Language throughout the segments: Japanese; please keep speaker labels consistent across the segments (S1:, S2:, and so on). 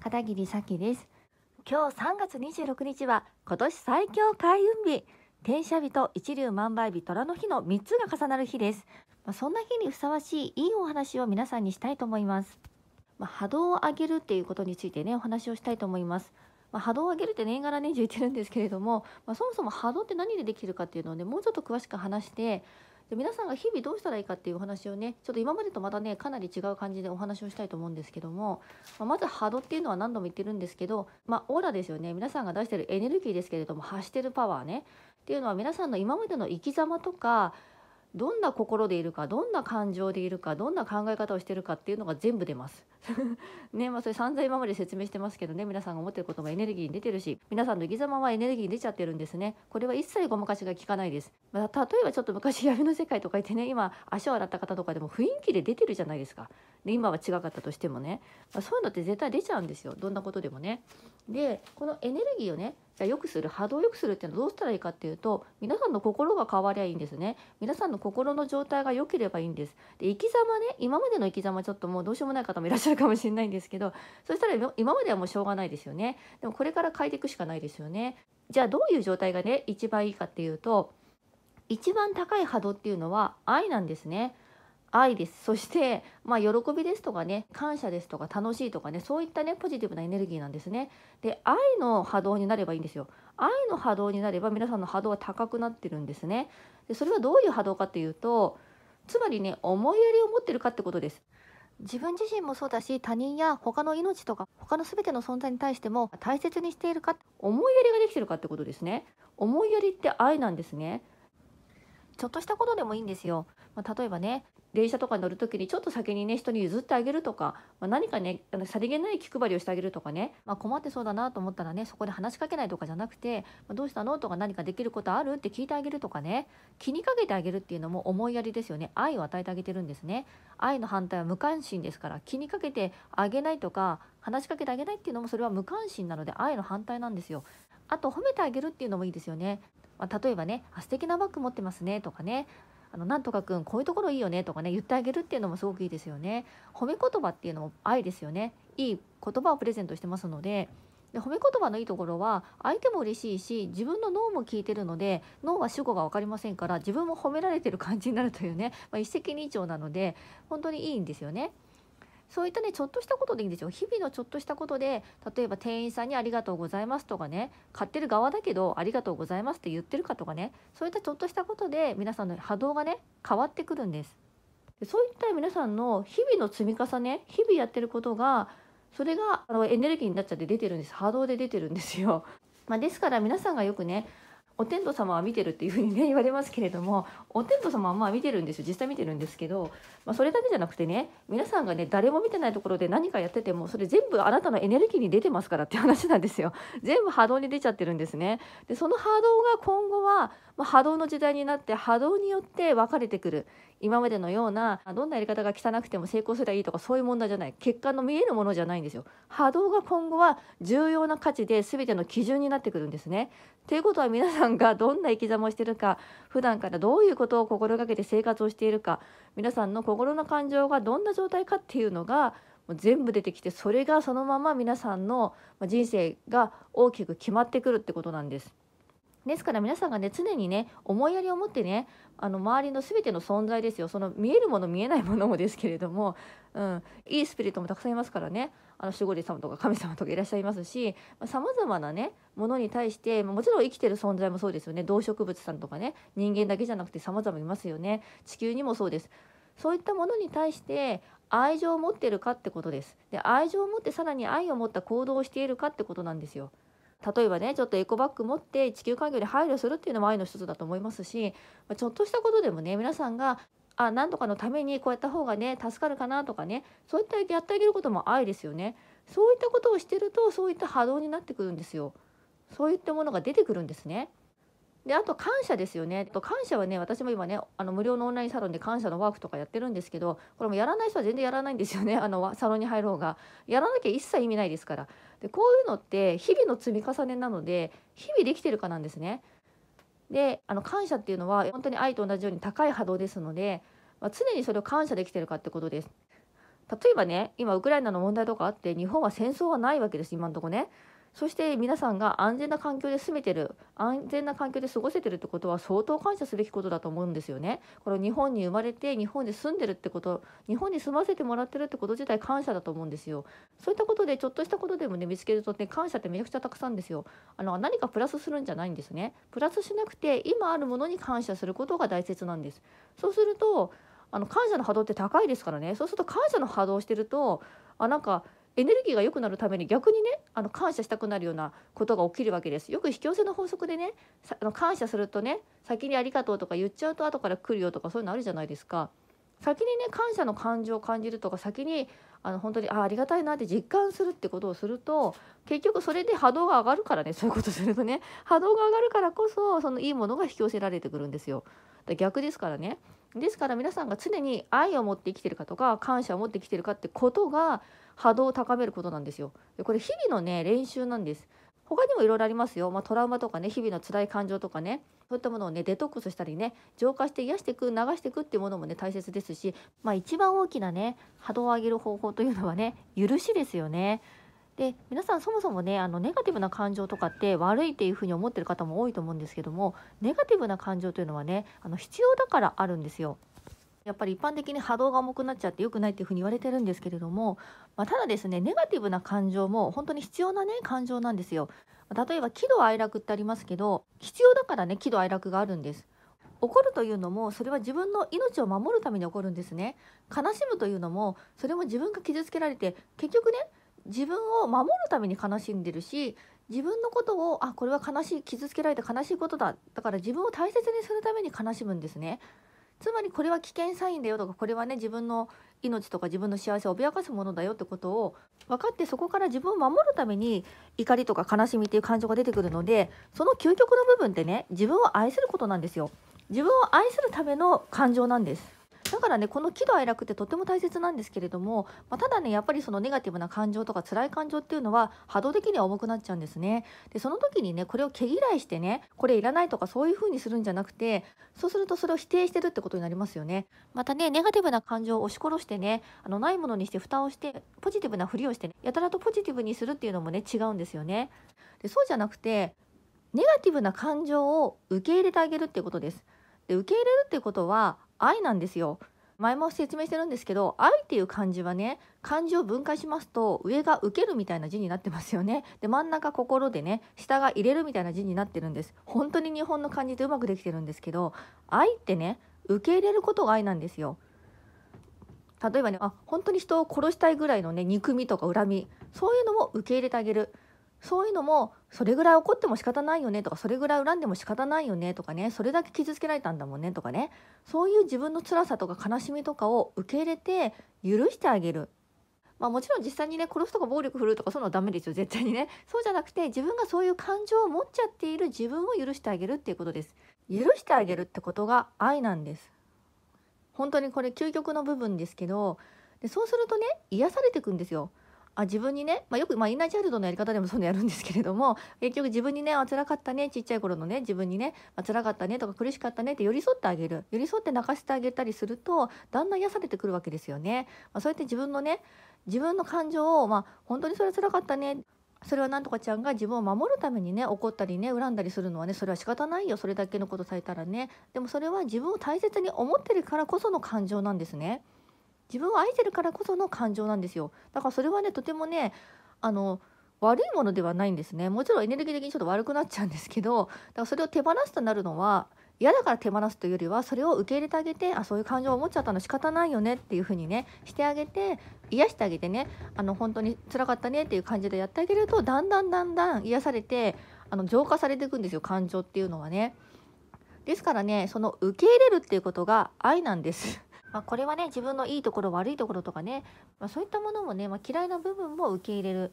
S1: 片桐咲です今日3月26日は今年最強開運日転写日と一粒万倍日虎の日の3つが重なる日ですまそんな日にふさわしいいいお話を皆さんにしたいと思います、まあ、波動を上げるっていうことについてねお話をしたいと思いますま波動を上げるって年がら年中言ってるんですけれども、まあ、そもそも波動って何でできるかっていうのをねもうちょっと詳しく話してで皆さんが日々どうしたらいいかっていうお話をねちょっと今までとまたねかなり違う感じでお話をしたいと思うんですけども、まあ、まず波動っていうのは何度も言ってるんですけど、まあ、オーラですよね皆さんが出してるエネルギーですけれども発してるパワーねっていうのは皆さんの今までの生き様とかどんな心でいるかどんな感情でいるかどんな考え方をしてるかっていうのが全部出ます。ねまあ、それ散々今まで説明してますけどね皆さんが思ってることもエネルギーに出てるし皆さんの生き様はエネルギーに出ちゃってるんですねこれは一切ごまかしが効かないです、まあ、例えばちょっと昔闇の世界とか言ってね今足を洗った方とかでも雰囲気で出てるじゃないですかで今は違かったとしてもね、まあ、そういうのって絶対出ちゃうんですよどんなことでもねでこのエネルギーをねじゃあ良くする波動を良くするっていうのはどうしたらいいかっていうと皆さんの心が変わりゃいいんですね皆さんの心の状態が良ければいいんですで生き様ね今までの生き様ちょっともうどうしようもない方もいらっしゃるかもしれないんですけどそしたら今まではもうしょうがないですよねでもこれから変えていくしかないですよねじゃあどういう状態がね一番いいかっていうと一番高い波動っていうのは愛なんですね愛です。そして、まあ、喜びですとかね、感謝ですとか、楽しいとかね、そういったね、ポジティブなエネルギーなんですね。で、愛の波動になればいいんですよ。愛の波動になれば、皆さんの波動は高くなってるんですね。で、それはどういう波動かっていうと、つまりね、思いやりを持ってるかってことです。自分自身もそうだし他人や他の命とか他の全ての存在に対しても大切にしているか思いやりができてるかってことですね思いやりって愛なんですねちょっとしたことでもいいんですよまあ、例えばね電車とかに乗る時にちょっと先にね人に譲ってあげるとか、まあ、何かねあのさりげない気配りをしてあげるとかね、まあ、困ってそうだなと思ったらねそこで話しかけないとかじゃなくて「まあ、どうしたの?」とか何かできることあるって聞いてあげるとかね気にかけてあげるっていうのも思いやりですよね愛を与えてあげてるんですね愛の反対は無関心ですから気にかけてあげないとか話しかけてあげないっていうのもそれは無関心なので愛の反対なんですよあと褒めてあげるっていうのもいいですよね、まあ、例えばね「あ素敵なバッグ持ってますね」とかねあのなんとかくんこういうところいいよねとかね言ってあげるっていうのもすごくいいですよね褒め言葉っていうのも愛ですよねいい言葉をプレゼントしてますのでで褒め言葉のいいところは相手も嬉しいし自分の脳も聞いてるので脳は主語が分かりませんから自分も褒められてる感じになるというね、まあ、一石二鳥なので本当にいいんですよね。そういったねちょっとしたことでいいんですよ日々のちょっとしたことで例えば店員さんに「ありがとうございます」とかね買ってる側だけど「ありがとうございます」って言ってるかとかねそういったちょっとしたことで皆さんの波動がね変わってくるんですそういった皆さんの日々の積み重ね日々やってることがそれがあのエネルギーになっちゃって出てるんです波動で出てるんですよ、まあ、ですから皆さんがよくねお天道様は見てるっていうふうにね 言われますけれどもお天道様はまあ見てるんですよ実際見てるんですけど、まあ、それだけじゃなくてね皆さんがね誰も見てないところで何かやっててもそれ全部あなたのエネルギーに出てますからって話なんですよ 全部波動に出ちゃってるんですねでその波動が今後は、まあ、波動の時代になって波動によって分かれてくる今までのようなどんなやり方が汚くても成功すればいいとかそういう問題じゃない結果の見えるものじゃないんですよ波動が今後は重要な価値で全ての基準になってくるんですねということは皆さんがどんな生き様をしてるか普段からどういうことを心がけて生活をしているか皆さんの心の感情がどんな状態かっていうのがもう全部出てきてそれがそのまま皆さんの人生が大きく決まってくるってことなんです。ですから皆さんがね常にね思いやりを持ってねあの周りの全ての存在ですよその見えるもの見えないものもですけれども、うん、いいスピリットもたくさんいますからねあの守護霊様とか神様とかいらっしゃいますしさまざまなねものに対してもちろん生きてる存在もそうですよね動植物さんとかね人間だけじゃなくて様々いますよね地球にもそうです。そういったものに対して愛情を持ってるかってことです。で愛情を持ってさらに愛を持った行動をしているかってことなんですよ。例えばねちょっとエコバッグ持って地球環境に配慮するっていうのも愛の一つだと思いますしちょっとしたことでもね皆さんがあ何とかのためにこうやった方がね助かるかなとかねそういったやってあげることも愛ですよねそういったことをしてるとそういった波動になってくるんですよそういったものが出てくるんですねであと感謝ですよねと感謝はね私も今ねあの無料のオンラインサロンで感謝のワークとかやってるんですけどこれもやらない人は全然やらないんですよねあのサロンに入ろうがやらなきゃ一切意味ないですからでこういうのって日々の積み重ねなので日々できてるかなんですねであの感謝っていうのは本当に愛と同じように高い波動ですので、まあ、常にそれを感謝できてるかってことです例えばね今ウクライナの問題とかあって日本は戦争はないわけです今んとこねそして皆さんが安全な環境で住めてる安全な環境で過ごせてるってことは相当感謝すべきことだと思うんですよね。これ日本に生まれて日本で住んでるってこと日本に住ませてもらってるってこと自体感謝だと思うんですよ。そういったことでちょっとしたことでもね見つけるとね感謝ってめちゃくちゃたくさんですよ。あの何かプラスするんじゃないんですね。プラスしなくて今あるものに感謝することが大切なんです。そうするとあの感謝の波動って高いですからねそうすると感謝の波動をしてるとあなんかエネルギーが良くなるために逆にねあの感謝したくなるようなことが起きるわけですよく引き寄せの法則でねあの感謝するとね先に「ありがとう」とか言っちゃうと後から来るよとかそういうのあるじゃないですか。先にね感謝の感情を感じるとか先にあの本当にあありがたいなって実感するってことをすると結局それで波動が上がるからねそういうことするとね波動が上がるからこそそのいいものが引き寄せられてくるんですよ。逆ですからねですから皆さんが常に愛を持って生きてるかとか感謝を持って生きてるかってことが波動を高めることなんですよ。これ日々のね練習なんです。他にもいろいろありますよ、まあ、トラウマとかね日々の辛い感情とかねそういったものをねデトックスしたりね浄化して癒していく流していくっていうものもね大切ですし、まあ、一番大きなね波動を上げる方法というのはね許しですよね。で皆さんそもそもねあのネガティブな感情とかって悪いっていうふうに思ってる方も多いと思うんですけどもネガティブな感情というのはねあの必要だからあるんですよ。やっぱり一般的に波動が重くなっちゃって良くないっていうふうに言われてるんですけれども、まあ、ただですねネガティブな感情も本当に必要なね感情なんですよ。例えば喜怒哀楽ってありますけど必要だからね喜怒哀楽があるんです。怒るというのもそれは自分の命を守るために起こるんですね悲しむというのもそれも自分が傷つけられて結局ね自分を守るために悲しんでるし自分のことをあこれは悲しい傷つけられた悲しいことだだから自分を大切にするために悲しむんですね。つまりこれは危険サインだよとかこれはね自分の命とか自分の幸せを脅かすものだよってことを分かってそこから自分を守るために怒りとか悲しみっていう感情が出てくるのでその究極の部分ってね自分を愛することなんですよ自分を愛するための感情なんですだからねこの喜怒哀楽ってとても大切なんですけれども、まあ、ただねやっぱりそのネガティブな感情とか辛い感情っていうのは波動的には重くなっちゃうんですねでその時にねこれを毛嫌いしてねこれいらないとかそういう風にするんじゃなくてそうするとそれを否定してるってことになりますよねまたねネガティブな感情を押し殺してねあのないものにして蓋をしてポジティブなふりをして、ね、やたらとポジティブにするっていうのもね違うんですよねでそうじゃなくてネガティブな感情を受け入れてあげるっていうことですで受け入れるっていうことは愛なんですよ。前も説明してるんですけど愛っていう漢字はね漢字を分解しますと上が受けるみたいな字になってますよねで真ん中心でね下が入れるみたいな字になってるんです本当に日本の漢字ってうまくできてるんですけど愛ってね受け入れることが愛なんですよ例えばねあ本当に人を殺したいぐらいのね憎みとか恨みそういうのも受け入れてあげるそういうのもそれぐらい怒っても仕方ないよねとかそれぐらい恨んでも仕方ないよねとかねそれだけ傷つけられたんだもんねとかねそういう自分の辛さとか悲しみとかを受け入れて許してあげる。まあ、もちろん実際にね殺すとか暴力振るうとかそういうのはダメですよ絶対にねそうじゃなくて自分がそういう感情を持っちゃっている自分を許してあげるっていうことです許してあげるってことが愛なんです本当にこれ究極の部分ですけどでそうするとね癒されていくんですよあ自分にね、まあ、よく、まあ、インナーチャイルドのやり方でもそういうのやるんですけれども 結局自分にねあ辛かったねちっちゃい頃のね自分にね、まあ、辛かったねとか苦しかったねって寄り添ってあげる寄り添って泣かせてあげたりするとだんだん癒されてくるわけですよね。まあ、そうやって自分のね自分の感情を、まあ、本当にそれは辛かったねそれはなんとかちゃんが自分を守るためにね怒ったりね恨んだりするのはねそれは仕方ないよそれだけのことされたらねでもそれは自分を大切に思ってるからこその感情なんですね。自分を愛してるからこその感情なんですよだからそれはねとてもねあの悪いものではないんですねもちろんエネルギー的にちょっと悪くなっちゃうんですけどだからそれを手放すとなるのは嫌だから手放すというよりはそれを受け入れてあげてあそういう感情を持っちゃったの仕方ないよねっていう風にねしてあげて癒してあげてねあの本当に辛かったねっていう感じでやってあげるとだんだんだんだん癒されてあの浄化されていくんですよ感情っていうのはね。ですからねその受け入れるっていうことが愛なんです。まあ、これはね自分のいいところ悪いところとかね、まあ、そういったものもね、まあ、嫌いな部分も受け入れるっ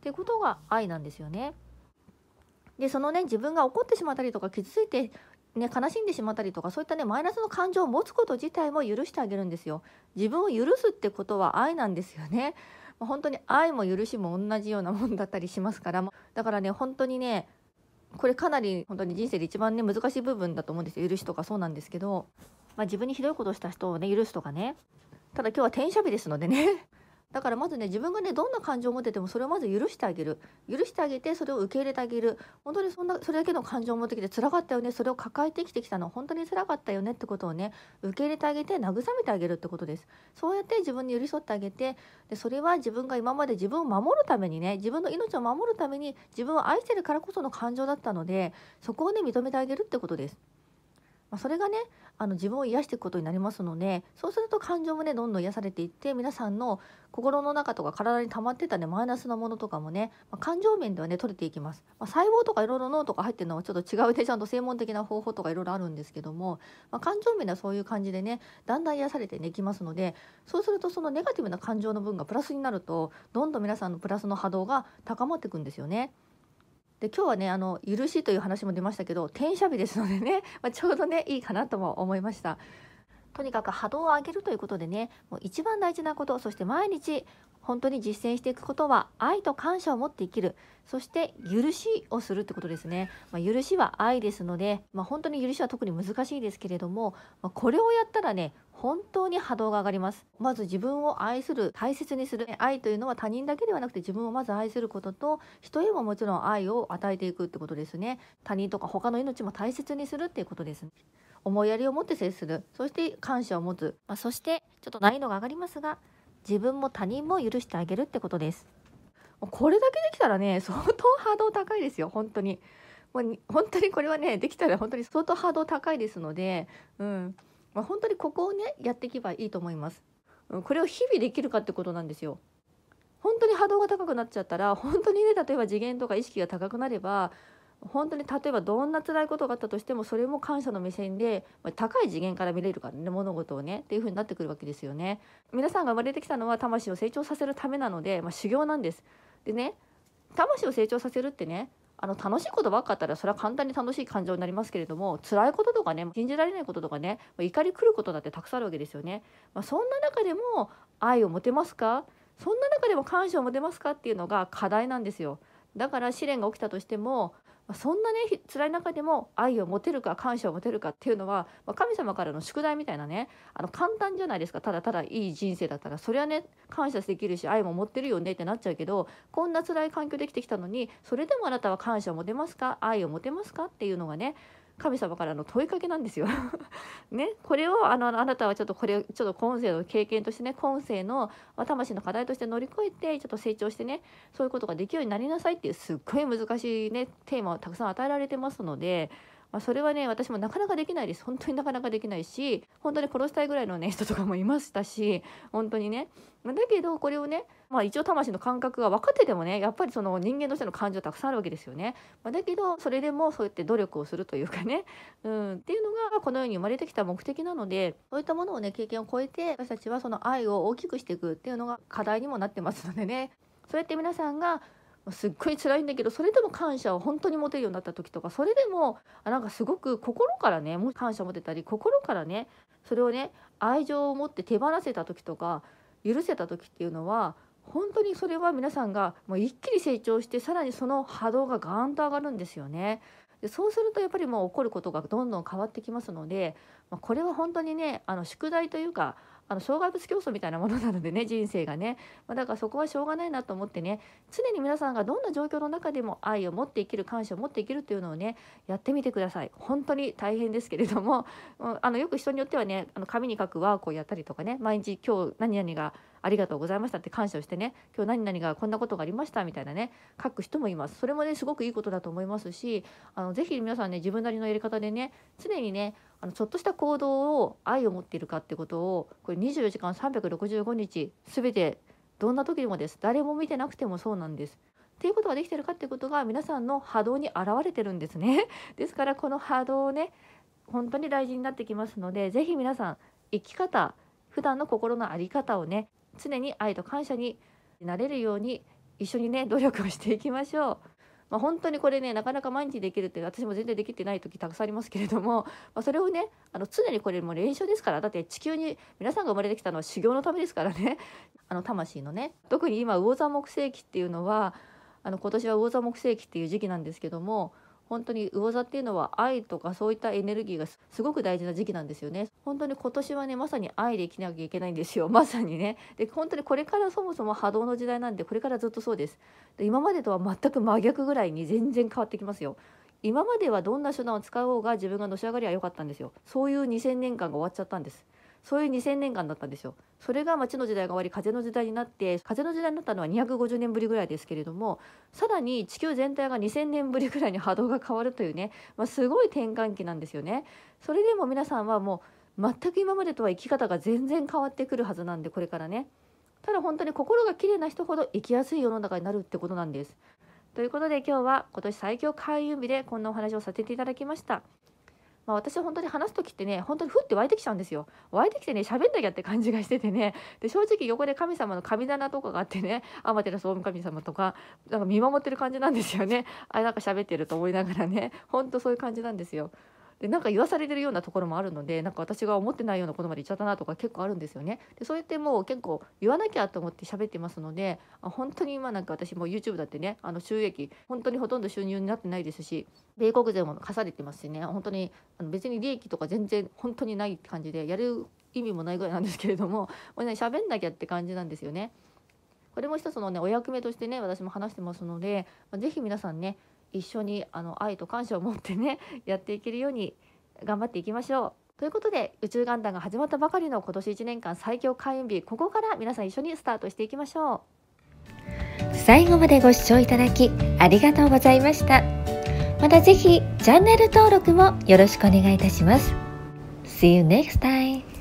S1: ていうことが愛なんですよね。でそのね自分が怒ってしまったりとか傷ついて、ね、悲しんでしまったりとかそういったねマイナスの感情を持つこと自体も許してあげるんですよ。自分を許すってことは愛なんですよね。まあ、本当に愛も許しも同じようなもんだったりしますからだからね本当にねこれかなり本当に人生で一番ね難しい部分だと思うんですよ許しとかそうなんですけどまあ、自分にひどいことをした人をね許すとかねただ今日は転写日ですのでね だからまずね自分がねどんな感情を持っててもそれをまず許してあげる許してあげてそれを受け入れてあげる本当にそんなそれだけの感情を持ってきて辛かったよねそれを抱えてきてきたの本当につらかったよねってことをね受け入れてあげて慰めてあげるってことですそうやって自分に寄り添ってあげてでそれは自分が今まで自分を守るためにね自分の命を守るために自分を愛してるからこその感情だったのでそこをね認めてあげるってことですまあ、それがねあの自分を癒していくことになりますのでそうすると感情もねどんどん癒されていって皆さんの心の中とか体に溜まってたねマイナスなものとかもね、まあ、感情面ではね取れていきます、まあ、細胞とかいろいろ脳とか入ってるのはちょっと違うねちゃんと専門的な方法とかいろいろあるんですけども、まあ、感情面ではそういう感じでねだんだん癒されてねきますのでそうするとそのネガティブな感情の分がプラスになるとどんどん皆さんのプラスの波動が高まっていくんですよね。で今日はねあの許しという話も出ましたけど転写日ですのでね、まあ、ちょうどねいいかなとも思いました。とにかく波動を上げるということでねもう一番大事なことそして毎日本当に実践していくことは愛と感謝を持って生きるそして許しをするってことですね、まあ、許しは愛ですので、まあ、本当に許しは特に難しいですけれども、まあ、これをやったらね本当に波動が上がりますまず自分を愛する大切にする愛というのは他人だけではなくて自分をまず愛することと人へももちろん愛を与えていくってことですね他人とか他の命も大切にするっていうことです、ね、思いやりを持って接するそして感謝を持つ、まあ、そしてちょっと難易度が上がりますが自分も他人も許してあげるってことですこれだけできたらね相当波動高いですよ本当にもう本当にこれはねできたら本当に相当波動高いですのでうんまあ、本当にここをねやっていけばいいと思います。これを日々できるかってことなんですよ。本当に波動が高くなっちゃったら本当にね例えば次元とか意識が高くなれば本当に例えばどんな辛いことがあったとしてもそれも感謝の目線で、ま高い次元から見れるからね物事をねっていう風になってくるわけですよね。皆さんが生まれてきたのは魂を成長させるためなので、まあ、修行なんです。でね魂を成長させるってねあの楽しいことばっかあったらそれは簡単に楽しい感情になりますけれども辛いこととかね信じられないこととかね怒り来ることだってたくさんあるわけですよね。まあ、そんな中でも愛を持てますかそんな中でも感謝を持てますかっていうのが課題なんですよ。だから試練が起きたとしてもそんなね辛い中でも愛を持てるか感謝を持てるかっていうのは、まあ、神様からの宿題みたいなねあの簡単じゃないですかただただいい人生だったらそれはね感謝できるし愛も持ってるよねってなっちゃうけどこんな辛い環境できてきたのにそれでもあなたは感謝を持てますか愛を持てますかっていうのがね神様からの問いかけなんですよ ね、これをあのあなたはちょっとこれちょっと今世の経験としてね今世の魂の課題として乗り越えてちょっと成長してねそういうことができるようになりなさいっていうすっごい難しいねテーマをたくさん与えられてますのでまあ、それはね私もなかなかできないです本当になかなかできないし本当に殺したいぐらいの、ね、人とかもいましたし本当にねだけどこれをね、まあ、一応魂の感覚が分かっててもねやっぱりその人間としての感情たくさんあるわけですよね、まあ、だけどそれでもそうやって努力をするというかね、うん、っていうのがこの世に生まれてきた目的なのでそういったものをね経験を超えて私たちはその愛を大きくしていくっていうのが課題にもなってますのでねそうやって皆さんがすっごい辛いんだけどそれでも感謝を本当に持てるようになった時とかそれでもなんかすごく心からねも感謝を持てたり心からねそれをね愛情を持って手放せた時とか許せた時っていうのは本当にそれは皆さんがもう一気に成長してさらにその波動がガーンと上がるんですよね。でそうするとやっぱりもう起こることがどんどん変わってきますので、まあ、これは本当にねあの宿題というかあの障害物競争みたいなものなのでね 人生がね、まあ、だからそこはしょうがないなと思ってね常に皆さんがどんな状況の中でも愛を持って生きる感謝を持って生きるというのをねやってみてください本当に大変ですけれども あのよく人によってはねあの紙に書くワークをやったりとかね毎日今日何々がありがとうございましたって感謝をしてね今日何々がこんなことがありましたみたいなね書く人もいますそれもねすごくいいことだと思いますしあのぜひ皆さんね自分なりのやり方でね常にねあのちょっとした行動を愛を持っているかってことをこれ24時間365日全てどんな時でもです誰も見てなくてもそうなんです。っていうことができてるかってことが皆さんの波動に現れてるんですね。ですからこの波動をね本当に大事になってきますので是非皆さん生き方普段の心の在り方をね常に愛と感謝になれるように一緒にね努力をしていきましょう。まあ、本当にこれねなかなか毎日できるって私も全然できてない時たくさんありますけれども、まあ、それをねあの常にこれも練習ですからだって地球に皆さんが生まれてきたのは修行のためですからね あの魂のね特に今魚座木星期っていうのはあの今年は魚座木星期っていう時期なんですけども本当に魚座っていうのは愛とかそういったエネルギーがすごく大事な時期なんですよね本当に今年はねまさに愛で生きなきゃいけないんですよ まさにねで本当にこれからそもそも波動の時代なんでこれからずっとそうですで今までとは全く真逆ぐらいに全然変わってきますよ今まではどんな手段を使おうが自分がのし上がりは良かったんですよそういう2000年間が終わっちゃったんですそういう2000年間だったんですよ。それが町の時代が終わり風の時代になって風の時代になったのは250年ぶりぐらいですけれどもさらに地球全体が2000年ぶりぐらいに波動が変わるというね、まあ、すごい転換期なんですよね。それでも皆さんはもう全く今までとは生き方が全然変わってくるはずなんでこれからね。ただ本当に心が綺麗な人ほど生きやすい世の中になるってことなんです。ということで今日は今年最強開運日でこんなお話をさせていただきました。まあ、私本当に話す時ってね本当にふって湧いてきちゃうんですよ湧いてきてね喋んなきゃって感じがしててねで正直横で神様の神棚とかがあってね天照大神様とかなんか見守ってる感じなんですよねあれなんか喋ってると思いながらねほんとそういう感じなんですよでなんか言わされてるようなところもあるのでなんか私が思ってないようなことまで言っちゃったなとか結構あるんですよね。でそうやってもう結構言わなきゃと思って喋ってますので本当に今なんか私も YouTube だってねあの収益本当にほとんど収入になってないですし米国税も課されてますしね本当にあの別に利益とか全然本当にない感じでやる意味もないぐらいなんですけれどももうね喋んなきゃって感じなんですよね。これも一つのねお役目としてね私も話してますので、まあ、皆さんね一緒にあの愛と感謝を持ってね やっていけるように頑張っていきましょう。ということで宇宙元旦が始まったばかりの今年1年間最強開運日ここから皆さん一緒にスタートしていきましょう最後までご視聴いただきありがとうございましたまた是非チャンネル登録もよろしくお願いいたします See you next time